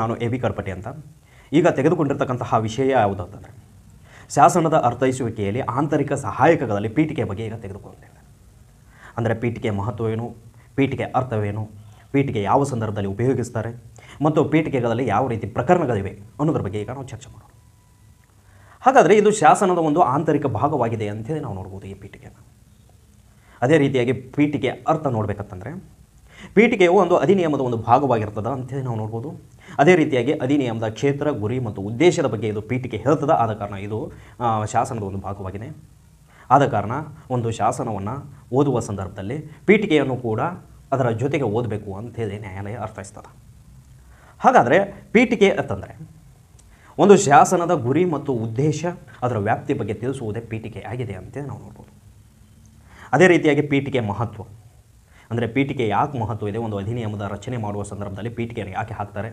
ನಾನು A B ಕರ್ಪಟೆ ಅಂತ ಈಗ ತೆಗೆದುಕೊಂಡಿರ್ತಕ್ಕಂತಹ ವಿಷಯ ಯಾವುದು ಶಾಸನದ ಅರ್ಥೈಸುವಿಕೆಯಲ್ಲಿ ಆಂತರಿಕ ಸಹಾಯಕಗಳಲ್ಲಿ ಪೀಠಿಕೆ ಬಗ್ಗೆ ಈಗ ತೆಗೆದುಕೊಂಡಿದ್ದೇವೆ ಅಂದರೆ ಪೀಠಿಕೆ ಮಹತ್ವವೇನು ಪೀಠಿಕೆ ಅರ್ಥವೇನು ಪೀಠಿಕೆ ಯಾವ ಸಂದರ್ಭದಲ್ಲಿ ಉಪಯೋಗಿಸ್ತಾರೆ ಮತ್ತು ಪೀಠಿಕೆಗಳಲ್ಲಿ ಯಾವ ರೀತಿ ಪ್ರಕರಣಗಳಿವೆ ಅನ್ನೋದ್ರ ಬಗ್ಗೆ ಈಗ ನಾವು ಚರ್ಚೆ ಮಾಡೋಣ ಹಾಗಾದರೆ ಇದು ಶಾಸನದ ಒಂದು ಆಂತರಿಕ ಭಾಗವಾಗಿದೆ ಅಂತೇಳಿ ನಾವು ನೋಡ್ಬೋದು ಈ ಪೀಠಿಕೆಯನ್ನು ಅದೇ ರೀತಿಯಾಗಿ ಪೀಠಿಕೆ ಅರ್ಥ ನೋಡಬೇಕಂತಂದರೆ ಪೀಠಿಕೆಯು ಒಂದು ಅಧಿನಿಯಮದ ಒಂದು ಭಾಗವಾಗಿರ್ತದ ಅಂತೇಳಿ ನಾವು ನೋಡ್ಬೋದು ಅದೇ ರೀತಿಯಾಗಿ ಅಧಿನಿಯಮದ ಕ್ಷೇತ್ರ ಗುರಿ ಮತ್ತು ಉದ್ದೇಶದ ಬಗ್ಗೆ ಇದು ಪೀಠಿಕೆ ಹೇಳ್ತದೆ ಆದ ಕಾರಣ ಇದು ಶಾಸನದ ಒಂದು ಭಾಗವಾಗಿದೆ ಆದ ಕಾರಣ ಒಂದು ಶಾಸನವನ್ನು ಓದುವ ಸಂದರ್ಭದಲ್ಲಿ ಪೀಠಿಕೆಯನ್ನು ಕೂಡ ಅದರ ಜೊತೆಗೆ ಓದಬೇಕು ಅಂತ ಹೇಳಿ ನ್ಯಾಯಾಲಯ ಅರ್ಥೈಸ್ತದೆ ಹಾಗಾದರೆ ಪೀಠಿಕೆ ಅಂತಂದರೆ ಒಂದು ಶಾಸನದ ಗುರಿ ಮತ್ತು ಉದ್ದೇಶ ಅದರ ವ್ಯಾಪ್ತಿ ಬಗ್ಗೆ ತಿಳಿಸುವುದೇ ಪೀಠಿಕೆ ಆಗಿದೆ ಅಂತ ನಾವು ನೋಡ್ಬೋದು ಅದೇ ರೀತಿಯಾಗಿ ಪೀಠಿಕೆ ಮಹತ್ವ ಅಂದರೆ ಪೀಠಿಕೆ ಯಾಕೆ ಮಹತ್ವ ಇದೆ ಒಂದು ಅಧಿನಿಯಮದ ರಚನೆ ಮಾಡುವ ಸಂದರ್ಭದಲ್ಲಿ ಪೀಠಿಕೆಯನ್ನು ಯಾಕೆ ಹಾಕ್ತಾರೆ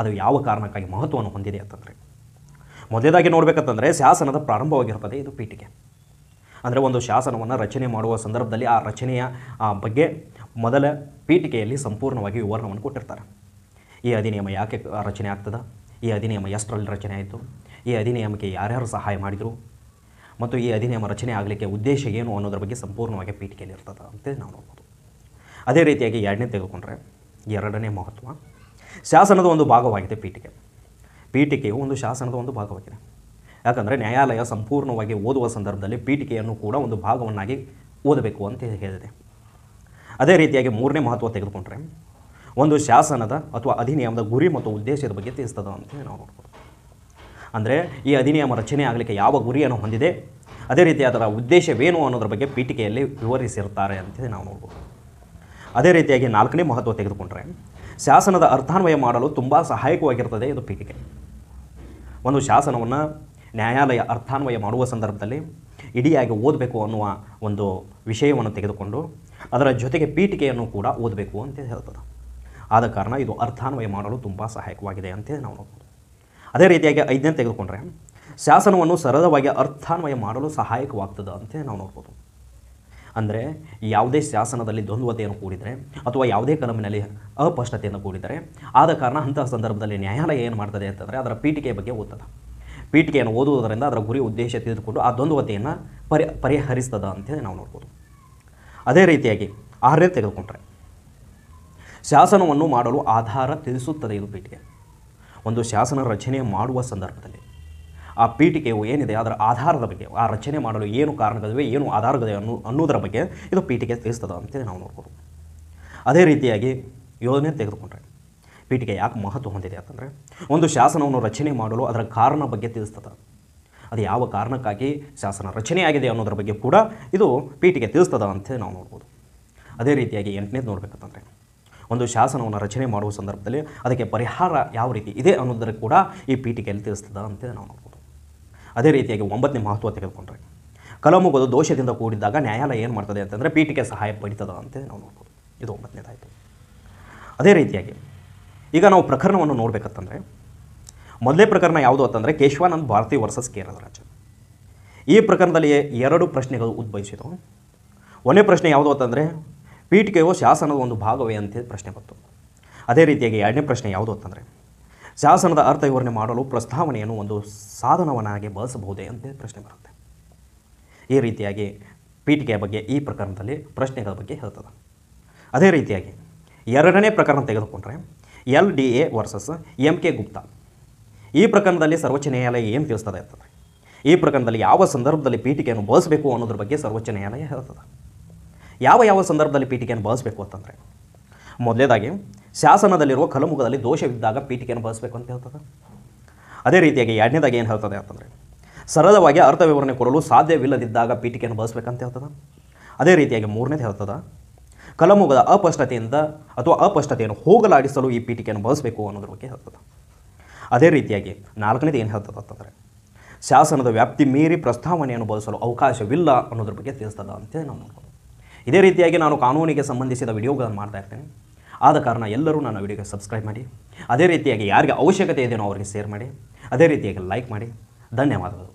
ಅದು ಯಾವ ಕಾರಣಕ್ಕಾಗಿ ಮಹತ್ವವನ್ನು ಹೊಂದಿದೆ ಅಂತಂದರೆ ಮೊದಲೇದಾಗಿ ನೋಡಬೇಕಂತಂದರೆ ಶಾಸನದ ಪ್ರಾರಂಭವಾಗಿರ್ತದೆ ಇದು ಪೀಠಿಗೆ ಅಂದರೆ ಒಂದು ಶಾಸನವನ್ನು ರಚನೆ ಮಾಡುವ ಸಂದರ್ಭದಲ್ಲಿ ಆ ರಚನೆಯ ಬಗ್ಗೆ ಮೊದಲ ಪೀಠಿಕೆಯಲ್ಲಿ ಸಂಪೂರ್ಣವಾಗಿ ವಿವರಣವನ್ನು ಕೊಟ್ಟಿರ್ತಾರೆ ಈ ಅಧಿನಿಯಮ ಯಾಕೆ ರಚನೆ ಆಗ್ತದೆ ಈ ಅಧಿನಿಯಮ ಎಷ್ಟರಲ್ಲಿ ರಚನೆ ಆಯಿತು ಈ ಅಧಿನಿಯಮಕ್ಕೆ ಯಾರ್ಯಾರು ಸಹಾಯ ಮಾಡಿದರು ಮತ್ತು ಈ ಅಧಿನಿಯಮ ರಚನೆ ಆಗಲಿಕ್ಕೆ ಉದ್ದೇಶ ಏನು ಅನ್ನೋದ್ರ ಬಗ್ಗೆ ಸಂಪೂರ್ಣವಾಗಿ ಪೀಠಿಕೆಯಲ್ಲಿ ಇರ್ತದೆ ಅಂತೇಳಿ ನಾವು ನೋಡ್ಬೋದು ಅದೇ ರೀತಿಯಾಗಿ ಎರಡನೇ ತೆಗೆದುಕೊಂಡ್ರೆ ಎರಡನೇ ಮಹತ್ವ ಶಾಸನದ ಒಂದು ಭಾಗವಾಗಿದೆ ಪೀಠಿಕೆ ಪೀಠಿಕೆಯು ಒಂದು ಶಾಸನದ ಒಂದು ಭಾಗವಾಗಿದೆ ಯಾಕಂದರೆ ನ್ಯಾಯಾಲಯ ಸಂಪೂರ್ಣವಾಗಿ ಓದುವ ಸಂದರ್ಭದಲ್ಲಿ ಪೀಠಿಕೆಯನ್ನು ಕೂಡ ಒಂದು ಭಾಗವನ್ನಾಗಿ ಓದಬೇಕು ಅಂತ ಹೇಳಿದೆ ಅದೇ ರೀತಿಯಾಗಿ ಮೂರನೇ ಮಹತ್ವ ತೆಗೆದುಕೊಂಡ್ರೆ ಒಂದು ಶಾಸನದ ಅಥವಾ ಅಧಿನಿಯಮದ ಗುರಿ ಮತ್ತು ಉದ್ದೇಶದ ಬಗ್ಗೆ ತಿಳಿಸ್ತದೆ ಅಂತ ನಾವು ನೋಡ್ಬೋದು ಅಂದರೆ ಈ ಅಧಿನಿಯಮ ರಚನೆ ಆಗಲಿಕ್ಕೆ ಯಾವ ಗುರಿಯನ್ನು ಹೊಂದಿದೆ ಅದೇ ರೀತಿ ಅದರ ಉದ್ದೇಶವೇನು ಅನ್ನೋದ್ರ ಬಗ್ಗೆ ಪೀಠಿಕೆಯಲ್ಲಿ ವಿವರಿಸಿರ್ತಾರೆ ಅಂತೇಳಿ ನಾವು ನೋಡ್ಬೋದು ಅದೇ ರೀತಿಯಾಗಿ ನಾಲ್ಕನೇ ಮಹತ್ವ ತೆಗೆದುಕೊಂಡ್ರೆ ಶಾಸನದ ಅರ್ಥಾನ್ವಯ ಮಾಡಲು ತುಂಬ ಸಹಾಯಕವಾಗಿರ್ತದೆ ಇದು ಪೀಠಿಕೆ ಒಂದು ಶಾಸನವನ್ನು ನ್ಯಾಯಾಲಯ ಅರ್ಥಾನ್ವಯ ಮಾಡುವ ಸಂದರ್ಭದಲ್ಲಿ ಇಡಿಯಾಗಿ ಓದಬೇಕು ಅನ್ನುವ ಒಂದು ವಿಷಯವನ್ನು ತೆಗೆದುಕೊಂಡು ಅದರ ಜೊತೆಗೆ ಪೀಠಿಕೆಯನ್ನು ಕೂಡ ಓದಬೇಕು ಅಂತ ಹೇಳ್ತದೆ ಆದ ಕಾರಣ ಇದು ಅರ್ಥಾನ್ವಯ ಮಾಡಲು ತುಂಬ ಸಹಾಯಕವಾಗಿದೆ ಅಂತ ನಾವು ನೋಡ್ಬೋದು ಅದೇ ರೀತಿಯಾಗಿ ಐದನೇ ತೆಗೆದುಕೊಂಡ್ರೆ ಶಾಸನವನ್ನು ಸರಳವಾಗಿ ಅರ್ಥಾನ್ವಯ ಮಾಡಲು ಸಹಾಯಕವಾಗ್ತದೆ ಅಂತ ನಾವು ನೋಡ್ಬೋದು ಅಂದರೆ ಯಾವುದೇ ಶಾಸನದಲ್ಲಿ ದ್ವಂದ್ವತೆಯನ್ನು ಕೂಡಿದರೆ ಅಥವಾ ಯಾವುದೇ ಕಲಮಿನಲ್ಲಿ ಅಪಷ್ಟತೆಯನ್ನು ಕೂಡಿದರೆ ಆದ ಕಾರಣ ಅಂತಹ ಸಂದರ್ಭದಲ್ಲಿ ನ್ಯಾಯಾಲಯ ಏನು ಮಾಡ್ತದೆ ಅಂತಂದರೆ ಅದರ ಪೀಠಿಕೆ ಬಗ್ಗೆ ಓದ್ತದೆ ಪೀಠಿಕೆಯನ್ನು ಓದುವುದರಿಂದ ಅದರ ಗುರಿ ಉದ್ದೇಶ ತಿಳಿದುಕೊಂಡು ಆ ದ್ವಂದ್ವತೆಯನ್ನು ಪರಿ ಪರಿಹರಿಸ್ತದ ಅಂತೇಳಿ ನಾವು ನೋಡ್ಬೋದು ಅದೇ ರೀತಿಯಾಗಿ ಆರ್ಯ ತೆಗೆದುಕೊಂಡ್ರೆ ಶಾಸನವನ್ನು ಮಾಡಲು ಆಧಾರ ತಿಳಿಸುತ್ತದೆ ಇದು ಪೀಠಿಕೆ ಒಂದು ಶಾಸನ ರಚನೆ ಮಾಡುವ ಸಂದರ್ಭದಲ್ಲಿ ಆ ಪೀಠಿಕೆಯು ಏನಿದೆ ಅದರ ಆಧಾರದ ಬಗ್ಗೆ ಆ ರಚನೆ ಮಾಡಲು ಏನು ಕಾರಣಗಳಿವೆ ಏನು ಆಧಾರಗಳಿವೆ ಅನ್ನೋ ಅನ್ನೋದರ ಬಗ್ಗೆ ಇದು ಪೀಠಿಕೆ ತಿಳಿಸ್ತದೆ ಅಂತೇಳಿ ನಾವು ನೋಡ್ಬೋದು ಅದೇ ರೀತಿಯಾಗಿ ಯೋಜನೆ ತೆಗೆದುಕೊಂಡ್ರೆ ಪೀಠಿಕೆ ಯಾಕೆ ಮಹತ್ವ ಹೊಂದಿದೆ ಅಂತಂದರೆ ಒಂದು ಶಾಸನವನ್ನು ರಚನೆ ಮಾಡಲು ಅದರ ಕಾರಣ ಬಗ್ಗೆ ತಿಳಿಸ್ತದೆ ಅದು ಯಾವ ಕಾರಣಕ್ಕಾಗಿ ಶಾಸನ ರಚನೆಯಾಗಿದೆ ಅನ್ನೋದ್ರ ಬಗ್ಗೆ ಕೂಡ ಇದು ಪೀಠಿಗೆ ತಿಳಿಸ್ತದೆ ಅಂತೇಳಿ ನಾವು ನೋಡ್ಬೋದು ಅದೇ ರೀತಿಯಾಗಿ ಎಂಟನೇದು ನೋಡಬೇಕಂತಂದರೆ ಒಂದು ಶಾಸನವನ್ನು ರಚನೆ ಮಾಡುವ ಸಂದರ್ಭದಲ್ಲಿ ಅದಕ್ಕೆ ಪರಿಹಾರ ಯಾವ ರೀತಿ ಇದೆ ಅನ್ನೋದರ ಕೂಡ ಈ ಪೀಠಿಕೆಯಲ್ಲಿ ತಿಳಿಸ್ತದೆ ಅಂತೇಳಿ ನಾವು ನೋಡ್ಬೋದು ಅದೇ ರೀತಿಯಾಗಿ ಒಂಬತ್ತನೇ ಮಹತ್ವ ತೆಗೆದುಕೊಂಡ್ರೆ ಕಲಮುಗದು ದೋಷದಿಂದ ಕೂಡಿದ್ದಾಗ ನ್ಯಾಯಾಲಯ ಏನು ಮಾಡ್ತದೆ ಅಂತಂದರೆ ಪೀಠಿಗೆ ಸಹಾಯ ಪಡಿತದ ಅಂತ ನಾವು ನೋಡ್ಬೋದು ಇದು ಒಂಬತ್ತನೇದಾಯಿತು ಅದೇ ರೀತಿಯಾಗಿ ಈಗ ನಾವು ಪ್ರಕರಣವನ್ನು ನೋಡಬೇಕಂತಂದರೆ ಮೊದಲೇ ಪ್ರಕರಣ ಯಾವುದು ಅಂತಂದರೆ ಕೇಶವಾನಂದ್ ಭಾರತಿ ವರ್ಸಸ್ ಕೇರಳ ರಾಜ್ಯ ಈ ಪ್ರಕರಣದಲ್ಲಿ ಎರಡು ಪ್ರಶ್ನೆಗಳು ಉದ್ಭವಿಸಿದವು ಒಂದೇ ಪ್ರಶ್ನೆ ಯಾವುದು ಅಂತಂದರೆ ಪೀಠಿಕೆಯು ಶಾಸನದ ಒಂದು ಭಾಗವೇ ಅಂತ ಪ್ರಶ್ನೆ ಬಂತು ಅದೇ ರೀತಿಯಾಗಿ ಎರಡನೇ ಪ್ರಶ್ನೆ ಯಾವುದು ಅಂತಂದರೆ ಶಾಸನದ ಅರ್ಥ ವಿವರಣೆ ಮಾಡಲು ಪ್ರಸ್ತಾವನೆಯನ್ನು ಒಂದು ಸಾಧನವನ್ನಾಗಿ ಬಳಸಬಹುದೇ ಅಂತ ಪ್ರಶ್ನೆ ಬರುತ್ತೆ ಈ ರೀತಿಯಾಗಿ ಪೀಠಿಕೆಯ ಬಗ್ಗೆ ಈ ಪ್ರಕರಣದಲ್ಲಿ ಪ್ರಶ್ನೆಗಳ ಬಗ್ಗೆ ಹೇಳ್ತದೆ ಅದೇ ರೀತಿಯಾಗಿ ಎರಡನೇ ಪ್ರಕರಣ ತೆಗೆದುಕೊಂಡ್ರೆ L D A versus M K Gupta ಈ ಪ್ರಕರಣದಲ್ಲಿ ಸರ್ವೋಚ್ಚ ನ್ಯಾಯಾಲಯ ಏನು ತಿಳಿಸ್ತದೆ ಇರ್ತದೆ ಈ ಪ್ರಕರಣದಲ್ಲಿ ಯಾವ ಸಂದರ್ಭದಲ್ಲಿ ಪೀಠಿಕೆಯನ್ನು ಬಳಸಬೇಕು ಅನ್ನೋದ್ರ ಬಗ್ಗೆ ಸರ್ವೋಚ್ಚ ನ್ಯಾಯಾಲಯ ಹೇಳ್ತದೆ ಯಾವ ಯಾವ ಸಂದರ್ಭದಲ್ಲಿ ಪೀಠಿಕೆಯನ್ನು ಬಳಸಬೇಕು ಅಂತಂದರೆ ಮೊದಲೇದಾಗಿ ಶಾಸನದಲ್ಲಿರುವ ಕಲಮುಗದಲ್ಲಿ ದೋಷವಿದ್ದಾಗ ಪೀಠಿಕೆಯನ್ನು ಬಳಸಬೇಕು ಅಂತ ಹೇಳ್ತದೆ ಅದೇ ರೀತಿಯಾಗಿ ಎರಡನೇದಾಗಿ ಏನು ಹೇಳ್ತದೆ ಅಂತಂದರೆ ಸರಳವಾಗಿ ಅರ್ಥ ವಿವರಣೆ ಕೊಡಲು ಸಾಧ್ಯವಿಲ್ಲದಿದ್ದಾಗ ಪೀಠಿಕೆಯನ್ನು ಬಳಸಬೇಕಂತ ಹೇಳ್ತದೆ ಅದೇ ರೀತಿಯಾಗಿ ಮೂರನೇದು ಹೇಳ್ತದೆ ಕಲಮುಗದ ಅಪಷ್ಟತೆಯಿಂದ ಅಥವಾ ಅಪಷ್ಟತೆಯನ್ನು ಹೋಗಲಾಡಿಸಲು ಈ ಪೀಠಿಕೆಯನ್ನು ಬಳಸಬೇಕು ಅನ್ನೋದ್ರ ಬಗ್ಗೆ ಹೇಳ್ತದೆ ಅದೇ ರೀತಿಯಾಗಿ ನಾಲ್ಕನೇದು ಏನು ಹೇಳ್ತದೆ ಅಂತಂದರೆ ಶಾಸನದ ವ್ಯಾಪ್ತಿ ಮೀರಿ ಪ್ರಸ್ತಾವನೆಯನ್ನು ಬಳಸಲು ಅವಕಾಶವಿಲ್ಲ ಅನ್ನೋದ್ರ ಬಗ್ಗೆ ತಿಳಿಸ್ತದೆ ಅಂತೇಳಿ ನಾವು ನೋಡ್ಬೋದು ಇದೇ ರೀತಿಯಾಗಿ ನಾನು ಕಾನೂನಿಗೆ ಸಂಬಂಧಿಸಿದ ವಿಡಿಯೋಗಳನ್ನು ಮಾಡ್ತಾ ಇರ್ತೇನೆ ಆದ ಕಾರಣ ಎಲ್ಲರೂ ನನ್ನ ವಿಡಿಯೋಗೆ ಸಬ್ಸ್ಕ್ರೈಬ್ ಮಾಡಿ ಅದೇ ರೀತಿಯಾಗಿ ಯಾರಿಗೆ ಅವಶ್ಯಕತೆ ಇದೆಯೋ ಅವರಿಗೆ ಶೇರ್ ಮಾಡಿ ಅದೇ ರೀತಿಯಾಗಿ ಲೈಕ್ ಮಾಡಿ ಧನ್ಯವಾದಗಳು